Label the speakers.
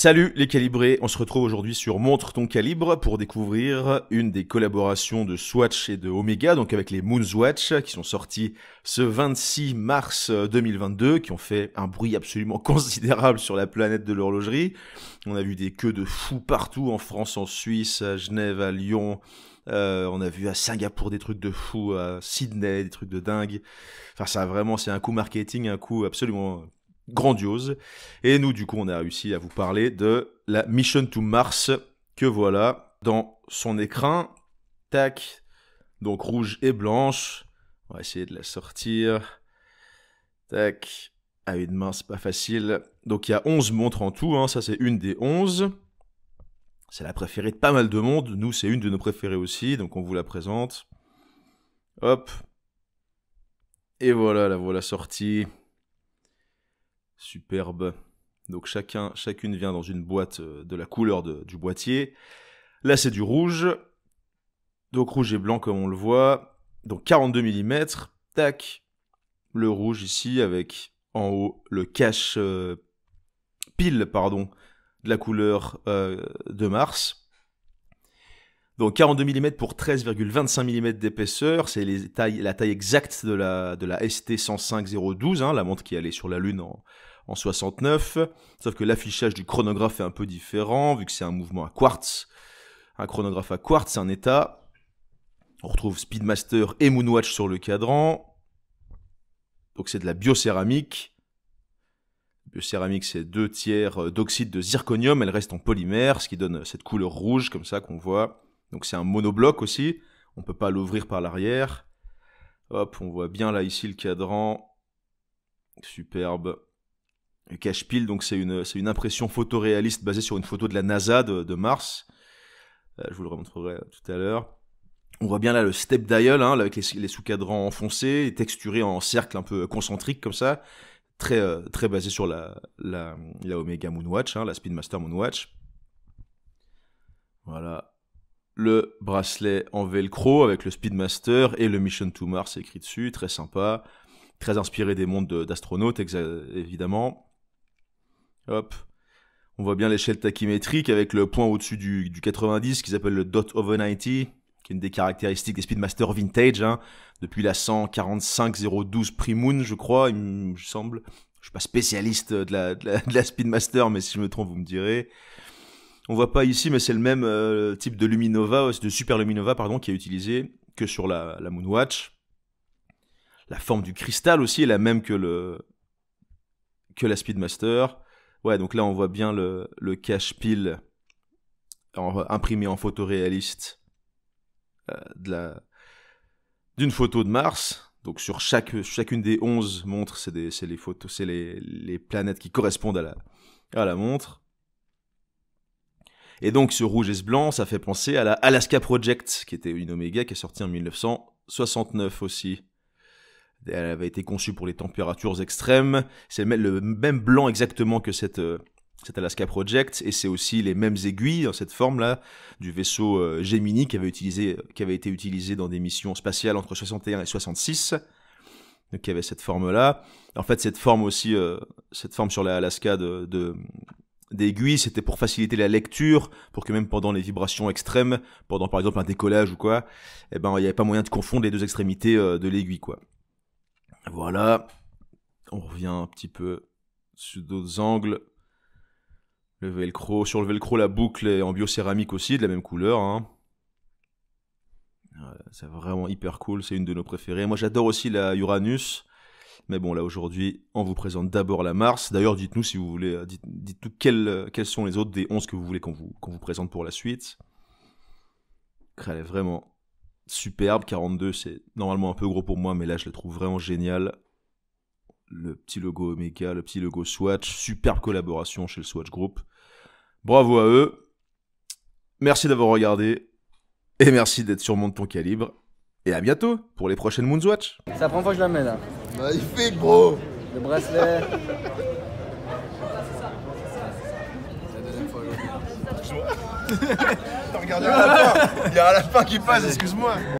Speaker 1: Salut les calibrés, on se retrouve aujourd'hui sur Montre ton calibre pour découvrir une des collaborations de Swatch et de Omega, donc avec les Moonswatch qui sont sortis ce 26 mars 2022, qui ont fait un bruit absolument considérable sur la planète de l'horlogerie. On a vu des queues de fous partout en France, en Suisse, à Genève, à Lyon, euh, on a vu à Singapour des trucs de fou, à Sydney des trucs de dingue. Enfin, ça vraiment, c'est un coup marketing, un coup absolument grandiose. Et nous, du coup, on a réussi à vous parler de la Mission to Mars que voilà dans son écran. Tac. Donc rouge et blanche. On va essayer de la sortir. Tac. À ah une main, c'est pas facile. Donc il y a 11 montres en tout. Hein. Ça, c'est une des 11. C'est la préférée de pas mal de monde. Nous, c'est une de nos préférées aussi. Donc on vous la présente. Hop. Et voilà, la voilà sortie. Superbe. Donc chacun, chacune vient dans une boîte euh, de la couleur du boîtier. Là, c'est du rouge. Donc rouge et blanc comme on le voit. Donc 42 mm. Tac. Le rouge ici avec en haut le cache euh, pile pardon de la couleur euh, de Mars. Donc 42 mm pour 13,25 mm d'épaisseur, c'est la taille exacte de la, de la ST 105012 hein, la montre qui allait sur la Lune en, en 69. Sauf que l'affichage du chronographe est un peu différent, vu que c'est un mouvement à quartz. Un chronographe à quartz, c'est un état. On retrouve Speedmaster et Moonwatch sur le cadran. Donc c'est de la biocéramique. Biocéramique, c'est deux tiers d'oxyde de zirconium. Elle reste en polymère, ce qui donne cette couleur rouge comme ça qu'on voit. Donc c'est un monobloc aussi. On ne peut pas l'ouvrir par l'arrière. Hop, on voit bien là ici le cadran. Superbe. Le cache pile, donc c'est une, une, impression photoréaliste basée sur une photo de la NASA de, Mars. Euh, je vous le remontrerai tout à l'heure. On voit bien là le step dial, hein, avec les, sous-cadrans enfoncés, et texturés en cercle un peu concentrique comme ça, très, euh, très basé sur la, la, Omega Moonwatch, hein, la Speedmaster Moonwatch. Voilà, le bracelet en velcro avec le Speedmaster et le Mission to Mars écrit dessus, très sympa, très inspiré des mondes d'astronautes évidemment. Hop. On voit bien l'échelle tachymétrique avec le point au-dessus du, 90 qu'ils appellent le dot over 90, qui est une des caractéristiques des Speedmaster vintage, hein. depuis la 145.0.12 Primoon, je crois, il me semble. Je suis pas spécialiste de la, de la Speedmaster, mais si je me trompe, vous me direz. On voit pas ici, mais c'est le même euh, type de luminova, euh, de super luminova, pardon, qui est utilisé que sur la, Moonwatch. La forme du cristal aussi est la même que la Speedmaster. Ouais, donc là on voit bien le, cache pile imprimé en photo réaliste euh, d'une photo de Mars. Donc sur chaque chacune des 11 montres, c'est les photos, c'est les, les planètes qui correspondent à la à la montre. Et donc ce rouge et ce blanc, ça fait penser à la Alaska Project, qui était une Omega qui est sortie en 1969 aussi. Elle avait été conçue pour les températures extrêmes. C'est le même blanc exactement que cette, euh, cette Alaska Project, et c'est aussi les mêmes aiguilles dans cette forme-là du vaisseau euh, Gemini qui avait, utilisé, qui avait été utilisé dans des missions spatiales entre 61 et 66. Donc il y avait cette forme-là. En fait, cette forme aussi, euh, cette forme sur l'Alaska de, de, d'aiguille, c'était pour faciliter la lecture, pour que même pendant les vibrations extrêmes, pendant par exemple un décollage ou quoi, eh ben il n'y avait pas moyen de confondre les deux extrémités euh, de l'aiguille quoi. Voilà, on revient un petit peu sur d'autres angles. Le velcro, sur le velcro la boucle est en biocéramique aussi, de la même couleur. Hein. c'est vraiment hyper cool, c'est une de nos préférées. Moi j'adore aussi la Uranus. Mais bon, là aujourd'hui, on vous présente d'abord la Mars. D'ailleurs, dites-nous si vous voulez, euh, dites, euh, quels, sont les autres des 11 que vous voulez qu'on vous, vous présente pour la suite. Elle est vraiment superbe. 42, c'est normalement un peu gros pour moi, mais là, je le trouve vraiment génial. Le petit logo Omega, le petit logo Swatch. Superbe collaboration chez le Swatch Group. Bravo à eux. Merci d'avoir regardé. Et merci d'être sur de Ton Calibre. Et à bientôt pour les prochaines Moonswatch. C'est la première fois que je la mets là. Magnifique gros Le bracelet C'est T'as regardé à la fin Il y a à la fin qui passe, excuse-moi